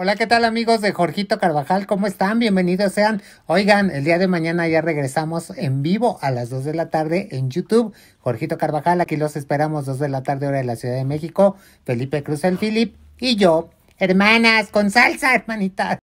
Hola, ¿qué tal amigos de Jorgito Carvajal? ¿Cómo están? Bienvenidos sean. Oigan, el día de mañana ya regresamos en vivo a las 2 de la tarde en YouTube. Jorgito Carvajal, aquí los esperamos 2 de la tarde hora de la Ciudad de México. Felipe Cruz el Filip y yo, hermanas, con salsa, hermanitas.